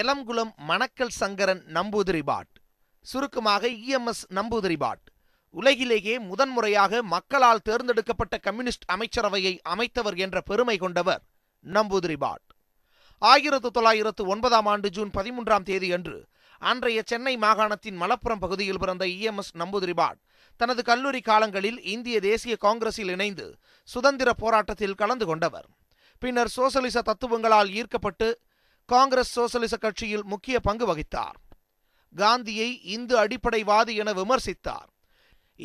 எலங்குளம் மணக்கல் சங்கரன் நம்பூதிரி பாட் சுருக்கமாக இஎம்எஸ் நம்பூதிரி பாட் உலகிலேயே முதன்முறையாக மக்களால் தேர்ந்தெடுக்கப்பட்ட கம்யூனிஸ்ட் அமைச்சரவையை அமைத்தவர் என்ற பெருமை கொண்டவர் நம்பூதிரி பாட் ஆயிரத்து தொள்ளாயிரத்து ஒன்பதாம் ஆண்டு ஜூன் பதிமூன்றாம் தேதி அன்று அன்றைய சென்னை மாகாணத்தின் மலப்புரம் பகுதியில் பிறந்த இஎம்எஸ் நம்பூதிரி பாட் தனது கல்லூரி காலங்களில் இந்திய தேசிய காங்கிரஸில் இணைந்து சுதந்திர போராட்டத்தில் கலந்து கொண்டவர் பின்னர் சோசலிச தத்துவங்களால் ஈர்க்கப்பட்டு காங்கிரஸ் சோசலிச கட்சியில் முக்கிய பங்கு வகித்தார் காந்தியை இந்து அடிப்படைவாதி என விமர்சித்தார்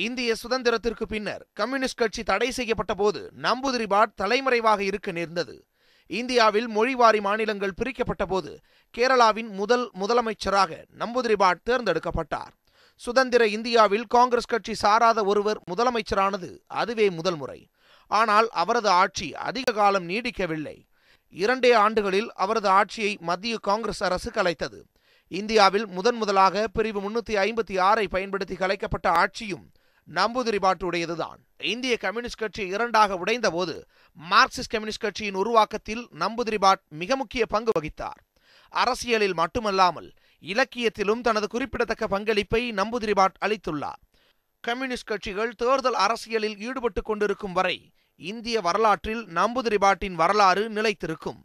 இந்திய சுதந்திரத்திற்கு பின்னர் கம்யூனிஸ்ட் கட்சி தடை செய்யப்பட்ட போது நம்பூதிரிபாட் தலைமறைவாக இருக்க நேர்ந்தது இந்தியாவில் மொழிவாரி மாநிலங்கள் பிரிக்கப்பட்ட போது கேரளாவின் முதல் முதலமைச்சராக நம்பூதிரிபாட் தேர்ந்தெடுக்கப்பட்டார் சுதந்திர இந்தியாவில் காங்கிரஸ் கட்சி சாராத ஒருவர் முதலமைச்சரானது அதுவே முதல் முறை ஆனால் அவரது ஆட்சி அதிக காலம் நீடிக்கவில்லை இரண்டே ஆண்டுகளில் அவரது ஆட்சியை மத்திய காங்கிரஸ் அரசு கலைத்தது இந்தியாவில் முதன் முதலாக பிரிவு முன்னூற்றி ஐம்பத்தி ஆறை பயன்படுத்தி கலைக்கப்பட்ட ஆட்சியும் நம்புதிரிபாட்டுடையதுதான் இந்திய கம்யூனிஸ்ட் கட்சி இரண்டாக உடைந்த போது மார்க்சிஸ்ட் கம்யூனிஸ்ட் கட்சியின் உருவாக்கத்தில் நம்புதிரிபாட் மிக முக்கிய பங்கு வகித்தார் அரசியலில் மட்டுமல்லாமல் இலக்கியத்திலும் தனது குறிப்பிடத்தக்க பங்களிப்பை நம்புதிரிபாட் அளித்துள்ளார் கம்யூனிஸ்ட் கட்சிகள் தேர்தல் அரசியலில் ஈடுபட்டு கொண்டிருக்கும் வரை இந்திய வரலாற்றில் நம்பூதிரிபாட்டின் வரலாறு நிலைத்திருக்கும்